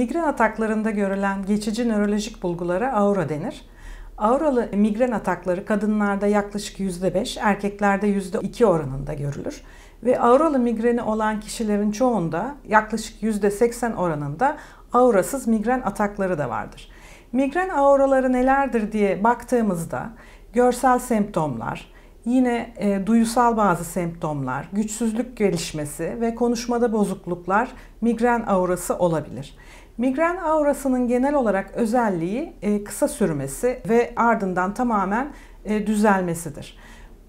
Migren ataklarında görülen geçici nörolojik bulgulara aura denir. Auralı migren atakları kadınlarda yaklaşık %5, erkeklerde %2 oranında görülür. Ve auralı migreni olan kişilerin çoğunda yaklaşık %80 oranında aurasız migren atakları da vardır. Migren auraları nelerdir diye baktığımızda görsel semptomlar, yine e, duyusal bazı semptomlar, güçsüzlük gelişmesi ve konuşmada bozukluklar migren aurası olabilir. Migren aurasının genel olarak özelliği e, kısa sürmesi ve ardından tamamen e, düzelmesidir.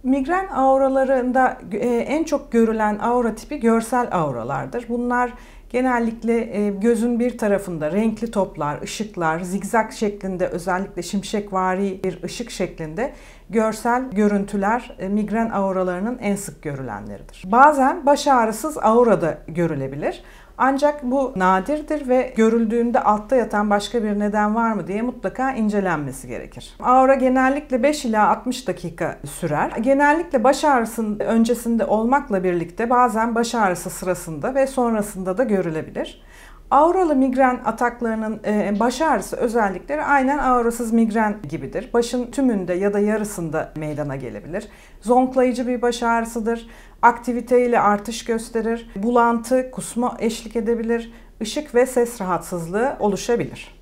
Migren auralarında e, en çok görülen aura tipi görsel auralardır. Bunlar Genellikle e, gözün bir tarafında renkli toplar, ışıklar, zigzag şeklinde özellikle şimşekvari bir ışık şeklinde görsel görüntüler e, migren auralarının en sık görülenleridir. Bazen baş ağrısız aura da görülebilir. Ancak bu nadirdir ve görüldüğünde altta yatan başka bir neden var mı diye mutlaka incelenmesi gerekir. Aura genellikle 5 ila 60 dakika sürer. Genellikle baş ağrısının öncesinde olmakla birlikte bazen baş ağrısı sırasında ve sonrasında da görülür görülebilir. Auralı migren ataklarının e, baş ağrısı özellikleri aynen aurasız migren gibidir. Başın tümünde ya da yarısında meydana gelebilir. Zonklayıcı bir baş ağrısıdır. Aktiviteyle artış gösterir. Bulantı, kusma eşlik edebilir. Işık ve ses rahatsızlığı oluşabilir.